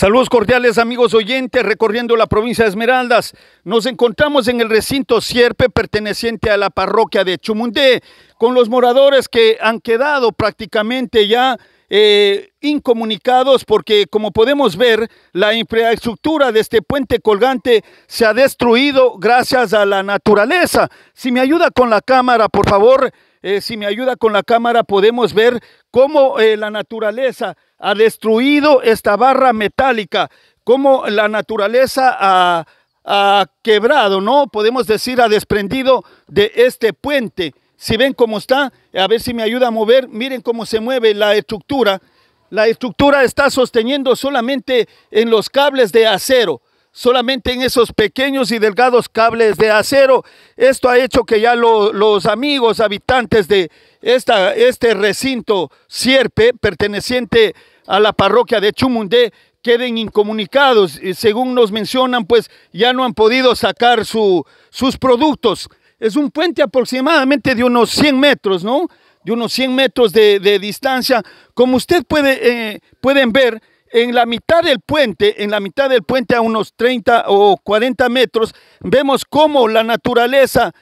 Saludos cordiales amigos oyentes recorriendo la provincia de Esmeraldas. Nos encontramos en el recinto Sierpe perteneciente a la parroquia de Chumundé con los moradores que han quedado prácticamente ya eh, incomunicados porque como podemos ver la infraestructura de este puente colgante se ha destruido gracias a la naturaleza. Si me ayuda con la cámara por favor. Eh, si me ayuda con la cámara, podemos ver cómo eh, la naturaleza ha destruido esta barra metálica, cómo la naturaleza ha, ha quebrado, ¿no? Podemos decir, ha desprendido de este puente. Si ven cómo está, a ver si me ayuda a mover, miren cómo se mueve la estructura. La estructura está sosteniendo solamente en los cables de acero solamente en esos pequeños y delgados cables de acero. Esto ha hecho que ya los amigos habitantes de esta, este recinto Sierpe, perteneciente a la parroquia de Chumundé, queden incomunicados. según nos mencionan, pues ya no han podido sacar su, sus productos. Es un puente aproximadamente de unos 100 metros, ¿no? De unos 100 metros de, distancia. Como usted puede, eh, pueden ver, en la mitad del puente, en la mitad del puente a unos 30 o 40 metros, vemos cómo la naturaleza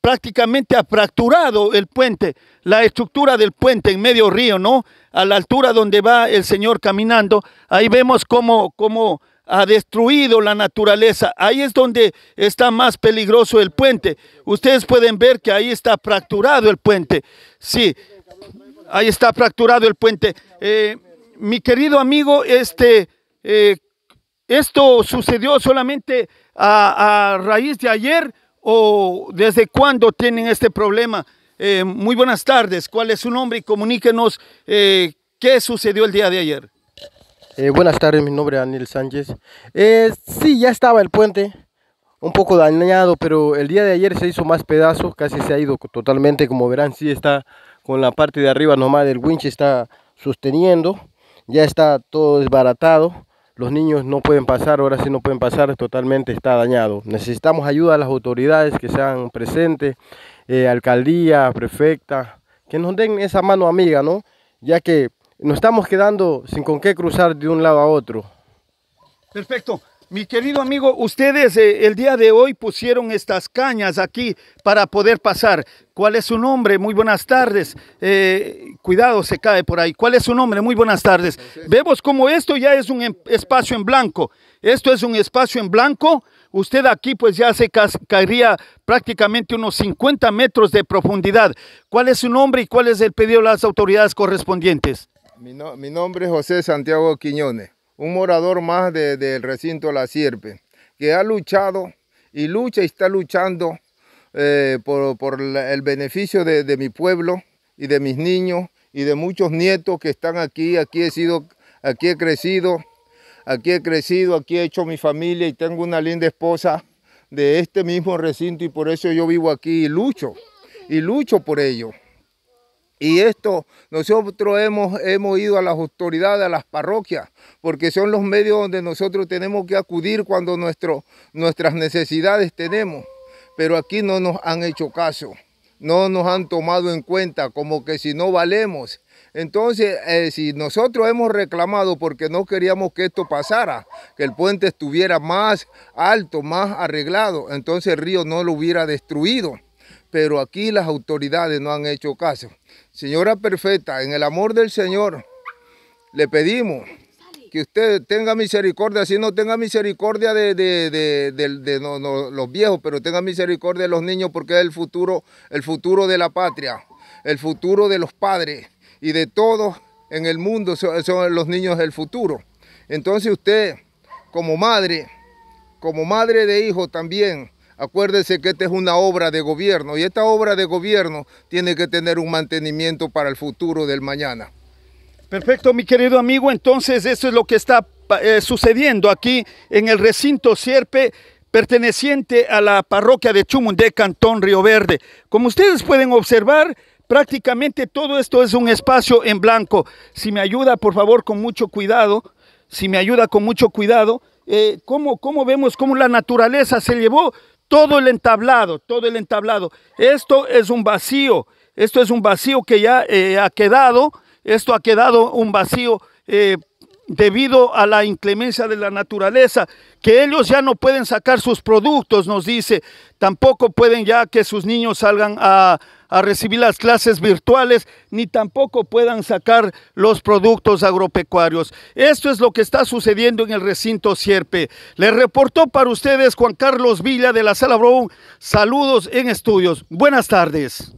prácticamente ha fracturado el puente, la estructura del puente en medio río, ¿no? A la altura donde va el Señor caminando, ahí vemos cómo, cómo ha destruido la naturaleza. Ahí es donde está más peligroso el puente. Ustedes pueden ver que ahí está fracturado el puente. Sí, ahí está fracturado el puente. Eh, mi querido amigo, este, eh, esto sucedió solamente a, raíz de ayer o desde cuándo tienen este problema. Eh, muy buenas tardes, ¿cuál es su nombre y comuníquenos eh, qué sucedió el día de ayer? buenas tardes, mi nombre es Daniel Sánchez. sí, ya estaba el puente un poco dañado, pero el día de ayer se hizo más pedazos, casi se ha ido totalmente, como verán, sí está con la parte de arriba nomás del winch está sosteniendo ya está todo desbaratado. Los niños no pueden pasar, ahora si no pueden pasar, totalmente está dañado. Necesitamos ayuda a las autoridades que sean presentes, eh, alcaldía, prefecta, que nos den esa mano amiga, ¿no? Ya que nos estamos quedando sin con qué cruzar de un lado a otro. Perfecto. Mi querido amigo, ustedes eh, el día de hoy pusieron estas cañas aquí para poder pasar. ¿Cuál es su nombre? Muy buenas tardes. Eh, cuidado, se cae por ahí. ¿Cuál es su nombre? Muy buenas tardes. Vemos como esto ya es un em, espacio en blanco. Esto es un espacio en blanco. Usted aquí pues ya se caería prácticamente unos 50 metros de profundidad. ¿Cuál es su nombre y cuál es el pedido de las autoridades correspondientes? Mi, mi nombre es José Santiago Quiñones un morador más del de, de recinto La Sierpe, que ha luchado y lucha y está luchando eh, por, el beneficio de, mi pueblo y de mis niños y de muchos nietos que están aquí. Aquí he, sido, aquí he crecido, aquí he crecido, aquí he hecho mi familia y tengo una linda esposa de este mismo recinto y por eso yo vivo aquí y lucho, y lucho por ello. Y esto nosotros hemos, hemos ido a las autoridades, a las parroquias, porque son los medios donde nosotros tenemos que acudir cuando nuestro, nuestras necesidades tenemos. Pero aquí no nos han hecho caso, no nos han tomado en cuenta, como que si no valemos. Entonces, eh, si nosotros hemos reclamado porque no queríamos que esto pasara, que el puente estuviera más alto, más arreglado, entonces el río no lo hubiera destruido pero aquí las autoridades no han hecho caso. Señora perfecta, en el amor del Señor, le pedimos que usted tenga misericordia, si no tenga misericordia de, los viejos, pero tenga misericordia de los niños porque es el futuro, el futuro de la patria, el futuro de los padres y de todos en el mundo son, son los niños el futuro. Entonces usted, como madre, como madre de hijo también, Acuérdese que esta es una obra de gobierno y esta obra de gobierno tiene que tener un mantenimiento para el futuro del mañana. Perfecto, mi querido amigo. Entonces, eso es lo que está eh, sucediendo aquí en el recinto Sierpe perteneciente a la parroquia de Chumundé, Cantón Río Verde. Como ustedes pueden observar, prácticamente todo esto es un espacio en blanco. Si me ayuda, por favor, con mucho cuidado, si me ayuda con mucho cuidado, eh, ¿cómo, ¿cómo, vemos cómo la naturaleza se llevó todo el entablado, todo el entablado. Esto es un vacío, esto es un vacío que ya eh, ha quedado, esto ha quedado un vacío eh, debido a la inclemencia de la naturaleza, que ellos ya no pueden sacar sus productos, nos dice, tampoco pueden ya que sus niños salgan a, recibir las clases virtuales, ni tampoco puedan sacar los productos agropecuarios. Esto es lo que está sucediendo en el recinto Sierpe. Le reportó para ustedes Juan Carlos Villa de la Sala Brown. Saludos en estudios. Buenas tardes.